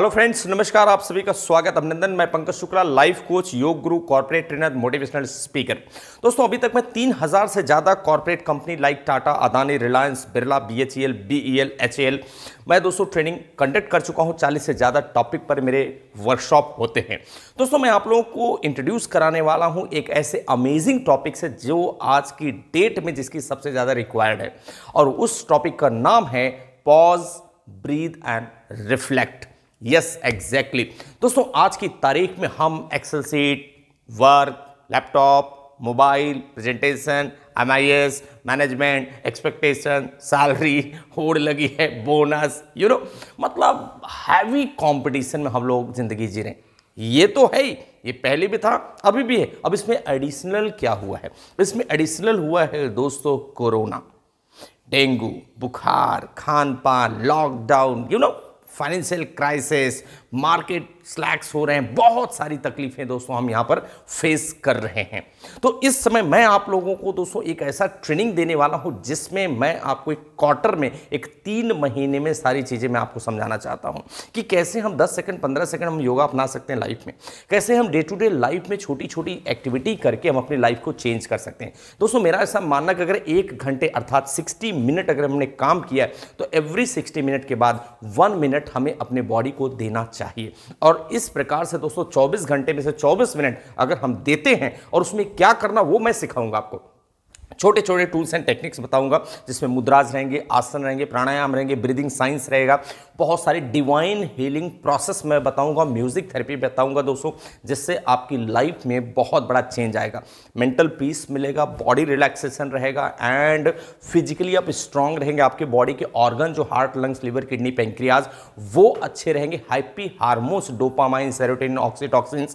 hello friends नमस्कार आप सभी का स्वागत अभिनंदन मैं पंकज शुक्ला लाइफ कोच योग गुरु कॉर्पोरेट ट्रेनर मोटिवेशनल स्पीकर दोस्तों अभी तक मैं तीन हज़ार से ज़्यादा corporate company like Tata Adani Reliance Birla BHEL BEL HL मैं दोस्तों ट्रेनिंग कंडक्ट कर चुका हूं चालीस से ज़्यादा टॉपिक पर मेरे वर्कशॉप होते हैं दोस्तों मैं आप लोगों को इंट्रोड्यूस कराने वाला हूँ एक ऐसे अमेजिंग टॉपिक से जो आज की डेट में जिसकी सबसे ज़्यादा रिक्वायर्ड है और उस टॉपिक का नाम है pause breathe and reflect yes exactly दोस्तों आज की तारीख में हम Excel sheet work laptop mobile presentation M I S management expectation salary होड़ लगी है बोनस यू नो मतलब हैवी कंपटीशन में हम लोग ज़िंदगी जी रहे हैं ये तो है ही ये पहले भी था अभी भी है अब इसमें एडिशनल क्या हुआ है इसमें एडिशनल हुआ है दोस्तों कोरोना डेंगू बुखार खान पान lockdown you know financial crisis, market slacks हो रहे हैं बहुत सारी तकलीफें दोस्तों हम यहां पर फेस कर रहे हैं तो इस समय मैं आप लोगों को दोस्तों एक ऐसा ट्रेनिंग देने वाला हूं जिसमें मैं आपको एक क्वार्टर में एक तीन महीने में सारी चीज़ें मैं आपको समझाना चाहता हूं कि कैसे हम 10 सेकंड 15 सेकंड हम योगा अपना सकते हैं लाइफ में कैसे हम डे टू डे लाइफ में छोटी छोटी एक्टिविटी करके हम अपनी लाइफ को चेंज कर सकते हैं दोस्तों मेरा ऐसा मानना कि अगर एक घंटे अर्थात सिक्सटी मिनट अगर हमने काम किया तो एवरी सिक्सटी मिनट के बाद वन मिनट हमें अपने बॉडी को देना चाहिए और और इस प्रकार से दोस्तों 24 घंटे में से 24 मिनट अगर हम देते हैं और उसमें क्या करना वो मैं सिखाऊंगा आपको छोटे छोटे टूल्स एंड टेक्निक्स बताऊंगा जिसमें मुद्राज रहेंगे आसन रहेंगे प्राणायाम रहेंगे ब्रीदिंग साइंस रहेगा बहुत सारे डिवाइन हीलिंग प्रोसेस मैं बताऊंगा म्यूजिक थेरेपी बताऊंगा दोस्तों जिससे आपकी लाइफ में बहुत बड़ा चेंज आएगा मेंटल पीस मिलेगा बॉडी रिलैक्सेशन रहेगा एंड फिजिकली आप स्ट्रांग रहेंगे आपके बॉडी के ऑर्गन जो heart lungs liver kidney pancreas वो अच्छे रहेंगे happy hormones dopamine serotonin oxytocin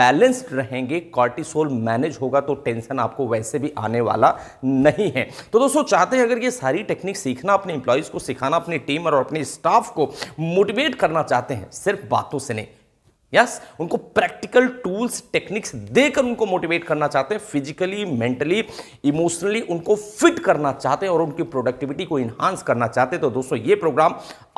balanced रहेंगे कॉर्टिसोल मैनेज होगा तो टेंशन आपको वैसे भी आने वाला वाला नहीं है तो दोस्तों चाहते हैं अगर ये सारी टेक्निक सीखना अपने इंप्लॉयज़ को सिखाना अपनी टीम और अपने स्टाफ को मोटिवेट करना चाहते हैं सिर्फ बातों से नहीं यस yes, उनको प्रैक्टिकल टूल्स टेक्निक्स देकर उनको मोटिवेट करना चाहते हैं फिजिकली मेंटली इमोशनली उनको फिट करना चाहते हैं और उनकी प्रोडक्टिविटी को इन्हांस करना चाहते हैं तो दोस्तों ये प्रोग्राम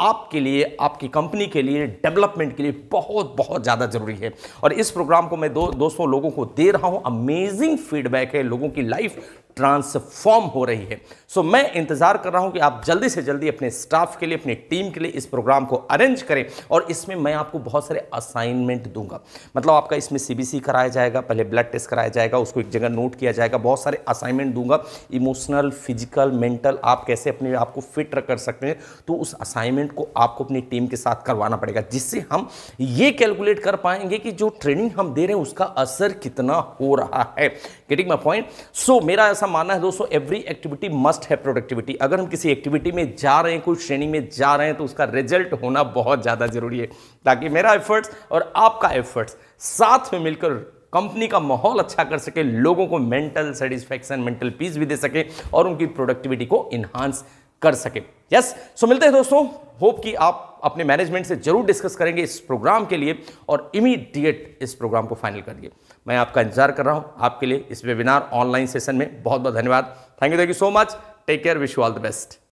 आपके लिए आपकी कंपनी के लिए डेवलपमेंट के लिए बहुत बहुत ज़्यादा जरूरी है और इस प्रोग्राम को मैं दो दोस्तों लोगों को दे रहा हूँ अमेजिंग फीडबैक है लोगों की लाइफ ट्रांसफॉर्म हो रही है सो so, मैं इंतज़ार कर रहा हूं कि आप जल्दी से जल्दी अपने स्टाफ के लिए अपनी टीम के लिए इस प्रोग्राम को अरेंज करें और इसमें मैं आपको बहुत सारे असाइनमेंट दूंगा मतलब आपका इसमें सीबीसी कराया जाएगा पहले ब्लड टेस्ट कराया जाएगा उसको एक जगह नोट किया जाएगा बहुत सारे असाइनमेंट दूंगा इमोशनल फिजिकल मेंटल आप कैसे अपने आप को फिट कर सकते हैं तो उस असाइनमेंट को आपको अपनी टीम के साथ करवाना पड़ेगा जिससे हम ये कैलकुलेट कर पाएंगे कि जो ट्रेनिंग हम दे रहे हैं उसका असर कितना हो रहा है गेटिंग माई पॉइंट सो मेरा ऐसा मानना है दोस्तों एवरी एक्टिविटी मस्ट है प्रोडक्टिविटी अगर हम किसी एक्टिविटी में जा रहे हैं कोई श्रेणी में जा रहे हैं तो उसका रिजल्ट होना बहुत ज़्यादा जरूरी है ताकि मेरा एफर्ट्स और आपका एफर्ट्स साथ में मिलकर कंपनी का माहौल अच्छा कर सके लोगों को मेंटल सेटिस्फैक्शन मेंटल पीस भी दे सके और उनकी प्रोडक्टिविटी को इन्हांस कर सके यस सो मिलते हैं दोस्तों होप कि आप अपने मैनेजमेंट से जरूर डिस्कस करेंगे इस प्रोग्राम के लिए और इमीडिएट इस प्रोग्राम को फाइनल करिए मैं आपका इंतजार कर रहा हूं आपके लिए इस वेबिनार ऑनलाइन सेशन में बहुत बहुत धन्यवाद thank you thank you so much take care wish you all the best